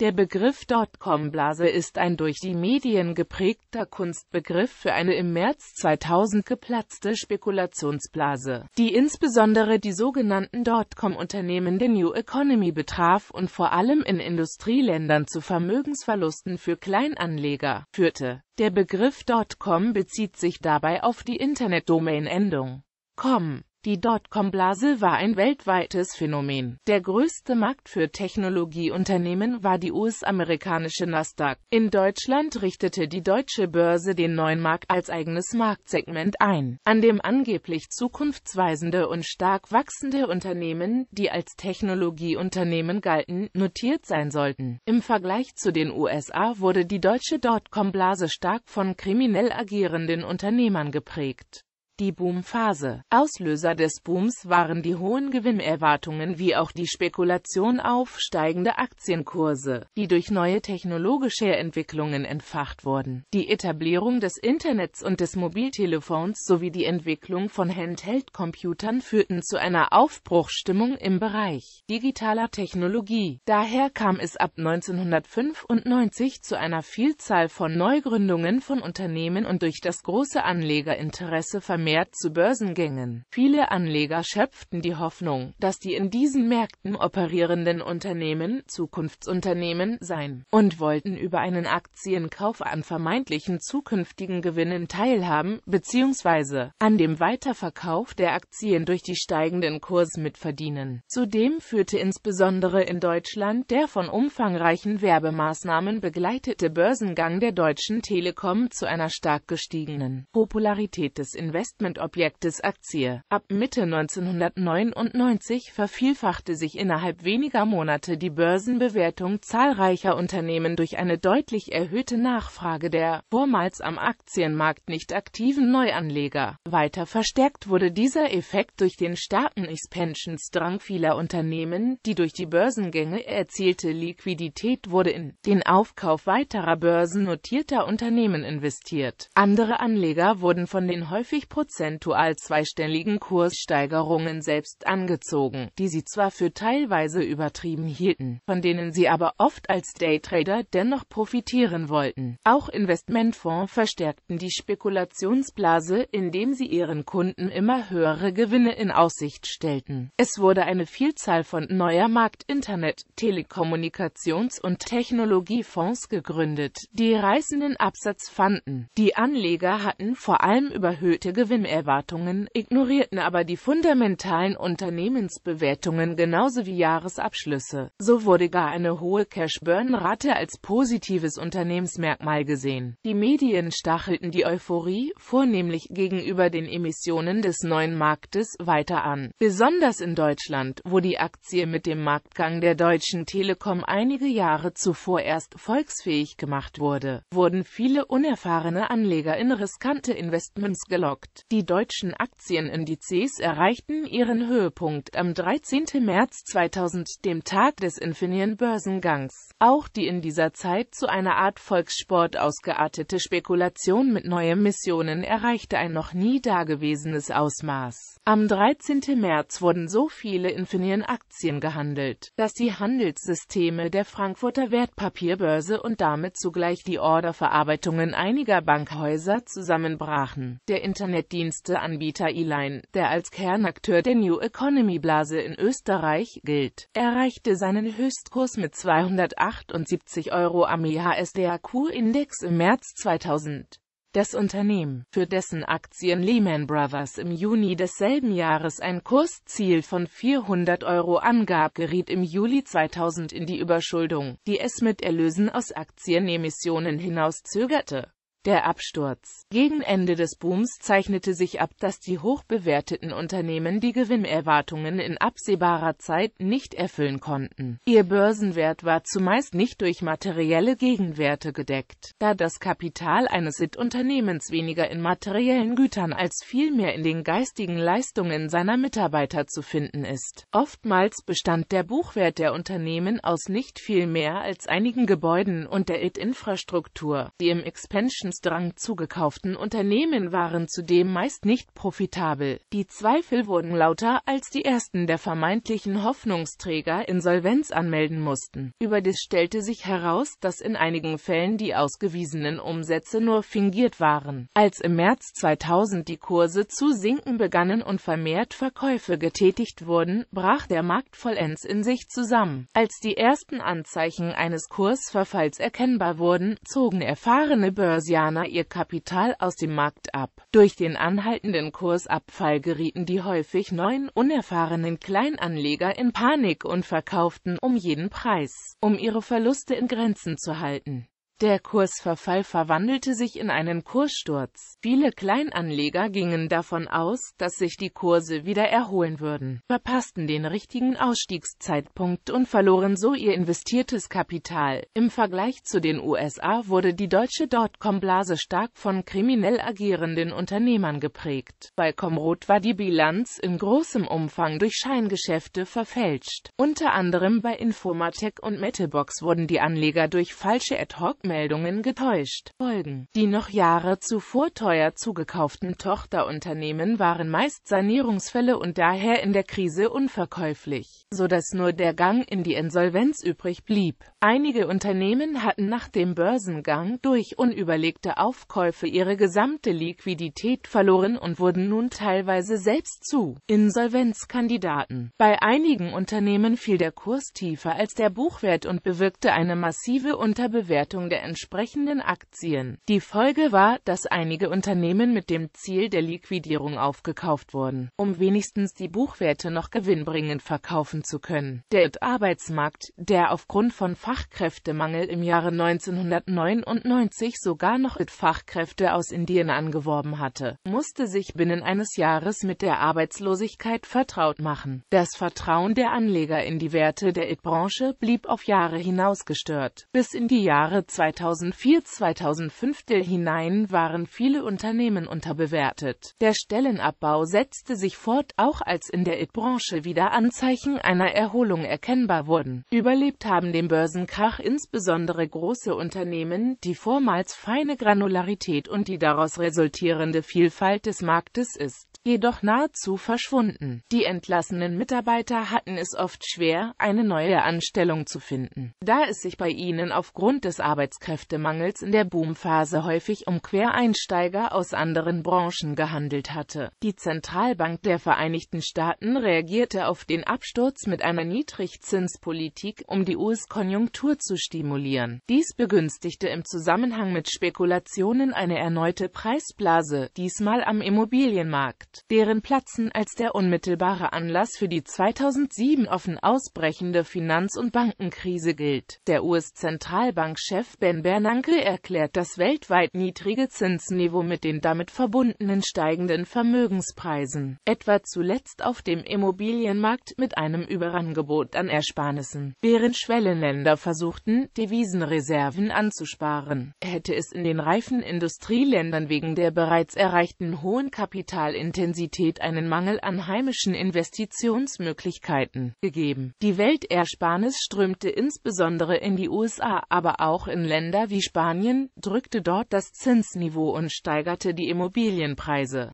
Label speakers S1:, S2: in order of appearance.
S1: Der Begriff Dotcom-Blase ist ein durch die Medien geprägter Kunstbegriff für eine im März 2000 geplatzte Spekulationsblase, die insbesondere die sogenannten Dotcom-Unternehmen der New Economy betraf und vor allem in Industrieländern zu Vermögensverlusten für Kleinanleger führte. Der Begriff Dotcom bezieht sich dabei auf die Internetdomain-Endung com die Dotcom-Blase war ein weltweites Phänomen. Der größte Markt für Technologieunternehmen war die US-amerikanische Nasdaq. In Deutschland richtete die deutsche Börse den neuen Markt als eigenes Marktsegment ein, an dem angeblich zukunftsweisende und stark wachsende Unternehmen, die als Technologieunternehmen galten, notiert sein sollten. Im Vergleich zu den USA wurde die deutsche Dotcom-Blase stark von kriminell agierenden Unternehmern geprägt die Boomphase. Auslöser des Booms waren die hohen Gewinnerwartungen wie auch die Spekulation auf steigende Aktienkurse, die durch neue technologische Entwicklungen entfacht wurden. Die Etablierung des Internets und des Mobiltelefons sowie die Entwicklung von Handheld-Computern führten zu einer Aufbruchstimmung im Bereich digitaler Technologie. Daher kam es ab 1995 zu einer Vielzahl von Neugründungen von Unternehmen und durch das große Anlegerinteresse vermehrt vermehrt zu Börsengängen. Viele Anleger schöpften die Hoffnung, dass die in diesen Märkten operierenden Unternehmen Zukunftsunternehmen seien und wollten über einen Aktienkauf an vermeintlichen zukünftigen Gewinnen teilhaben bzw. an dem Weiterverkauf der Aktien durch die steigenden Kurse mitverdienen. Zudem führte insbesondere in Deutschland der von umfangreichen Werbemaßnahmen begleitete Börsengang der Deutschen Telekom zu einer stark gestiegenen Popularität des Investments. Investmentobjektes Aktie. Ab Mitte 1999 vervielfachte sich innerhalb weniger Monate die Börsenbewertung zahlreicher Unternehmen durch eine deutlich erhöhte Nachfrage der vormals am Aktienmarkt nicht aktiven Neuanleger. Weiter verstärkt wurde dieser Effekt durch den starken Expansionsdrang vieler Unternehmen, die durch die Börsengänge erzielte Liquidität wurde in den Aufkauf weiterer börsennotierter Unternehmen investiert. Andere Anleger wurden von den häufig prozentual zweistelligen Kurssteigerungen selbst angezogen, die sie zwar für teilweise übertrieben hielten, von denen sie aber oft als Daytrader dennoch profitieren wollten. Auch Investmentfonds verstärkten die Spekulationsblase, indem sie ihren Kunden immer höhere Gewinne in Aussicht stellten. Es wurde eine Vielzahl von neuer Markt-, Internet-, Telekommunikations- und Technologiefonds gegründet, die reißenden Absatz fanden. Die Anleger hatten vor allem überhöhte Gewinne Gewinnerwartungen, ignorierten aber die fundamentalen Unternehmensbewertungen genauso wie Jahresabschlüsse. So wurde gar eine hohe Cash-Burn-Rate als positives Unternehmensmerkmal gesehen. Die Medien stachelten die Euphorie, vornehmlich gegenüber den Emissionen des neuen Marktes, weiter an. Besonders in Deutschland, wo die Aktie mit dem Marktgang der Deutschen Telekom einige Jahre zuvor erst volksfähig gemacht wurde, wurden viele unerfahrene Anleger in riskante Investments gelockt. Die deutschen Aktienindizes erreichten ihren Höhepunkt am 13. März 2000, dem Tag des Infineon-Börsengangs. Auch die in dieser Zeit zu einer Art Volkssport ausgeartete Spekulation mit neuen Missionen erreichte ein noch nie dagewesenes Ausmaß. Am 13. März wurden so viele Infineon-Aktien gehandelt, dass die Handelssysteme der Frankfurter Wertpapierbörse und damit zugleich die Orderverarbeitungen einiger Bankhäuser zusammenbrachen. Der Internet Diensteanbieter line der als Kernakteur der New Economy Blase in Österreich gilt, erreichte seinen Höchstkurs mit 278 Euro am IHSDAQ-Index im März 2000. Das Unternehmen, für dessen Aktien Lehman Brothers im Juni desselben Jahres ein Kursziel von 400 Euro angab, geriet im Juli 2000 in die Überschuldung, die es mit Erlösen aus Aktienemissionen hinaus zögerte. Der Absturz. Gegen Ende des Booms zeichnete sich ab, dass die hochbewerteten Unternehmen die Gewinnerwartungen in absehbarer Zeit nicht erfüllen konnten. Ihr Börsenwert war zumeist nicht durch materielle Gegenwerte gedeckt, da das Kapital eines IT-Unternehmens weniger in materiellen Gütern als vielmehr in den geistigen Leistungen seiner Mitarbeiter zu finden ist. Oftmals bestand der Buchwert der Unternehmen aus nicht viel mehr als einigen Gebäuden und der IT-Infrastruktur, die im Expansion Wachstumsdrang zugekauften Unternehmen waren zudem meist nicht profitabel. Die Zweifel wurden lauter, als die ersten der vermeintlichen Hoffnungsträger Insolvenz anmelden mussten. Überdies stellte sich heraus, dass in einigen Fällen die ausgewiesenen Umsätze nur fingiert waren. Als im März 2000 die Kurse zu sinken begannen und vermehrt Verkäufe getätigt wurden, brach der Markt vollends in sich zusammen. Als die ersten Anzeichen eines Kursverfalls erkennbar wurden, zogen erfahrene Börsianer Indianer ihr Kapital aus dem Markt ab. Durch den anhaltenden Kursabfall gerieten die häufig neuen, unerfahrenen Kleinanleger in Panik und verkauften um jeden Preis, um ihre Verluste in Grenzen zu halten der Kursverfall verwandelte sich in einen Kurssturz. Viele Kleinanleger gingen davon aus, dass sich die Kurse wieder erholen würden, verpassten den richtigen Ausstiegszeitpunkt und verloren so ihr investiertes Kapital. Im Vergleich zu den USA wurde die deutsche Dotcom-Blase stark von kriminell agierenden Unternehmern geprägt. Bei Comrot war die Bilanz in großem Umfang durch Scheingeschäfte verfälscht. Unter anderem bei Informatec und Metalbox wurden die Anleger durch falsche Ad-Hoc Rückmeldungen getäuscht. Folgen Die noch Jahre zuvor teuer zugekauften Tochterunternehmen waren meist Sanierungsfälle und daher in der Krise unverkäuflich, so dass nur der Gang in die Insolvenz übrig blieb. Einige Unternehmen hatten nach dem Börsengang durch unüberlegte Aufkäufe ihre gesamte Liquidität verloren und wurden nun teilweise selbst zu Insolvenzkandidaten. Bei einigen Unternehmen fiel der Kurs tiefer als der Buchwert und bewirkte eine massive Unterbewertung der entsprechenden Aktien. Die Folge war, dass einige Unternehmen mit dem Ziel der Liquidierung aufgekauft wurden, um wenigstens die Buchwerte noch gewinnbringend verkaufen zu können. Der Arbeitsmarkt, der aufgrund von Fachkräftemangel im Jahre 1999 sogar noch Fachkräfte aus Indien angeworben hatte, musste sich binnen eines Jahres mit der Arbeitslosigkeit vertraut machen. Das Vertrauen der Anleger in die Werte der IT-Branche blieb auf Jahre hinaus gestört, bis in die Jahre 2000 2004-2005 hinein waren viele Unternehmen unterbewertet. Der Stellenabbau setzte sich fort, auch als in der IT-Branche wieder Anzeichen einer Erholung erkennbar wurden. Überlebt haben den Börsenkrach insbesondere große Unternehmen, die vormals feine Granularität und die daraus resultierende Vielfalt des Marktes ist jedoch nahezu verschwunden. Die entlassenen Mitarbeiter hatten es oft schwer, eine neue Anstellung zu finden, da es sich bei ihnen aufgrund des Arbeits Fachkräftemangels in der Boomphase häufig um Quereinsteiger aus anderen Branchen gehandelt hatte. Die Zentralbank der Vereinigten Staaten reagierte auf den Absturz mit einer Niedrigzinspolitik, um die US-Konjunktur zu stimulieren. Dies begünstigte im Zusammenhang mit Spekulationen eine erneute Preisblase, diesmal am Immobilienmarkt, deren Platzen als der unmittelbare Anlass für die 2007 offen ausbrechende Finanz- und Bankenkrise gilt. Der US-Zentralbankchef Ben Bernanke erklärt das weltweit niedrige Zinsniveau mit den damit verbundenen steigenden Vermögenspreisen, etwa zuletzt auf dem Immobilienmarkt mit einem Überangebot an Ersparnissen. Während Schwellenländer versuchten, Devisenreserven anzusparen, hätte es in den reifen Industrieländern wegen der bereits erreichten hohen Kapitalintensität einen Mangel an heimischen Investitionsmöglichkeiten gegeben. Die Weltersparnis strömte insbesondere in die USA, aber auch in Länder wie Spanien, drückte dort das Zinsniveau und steigerte die Immobilienpreise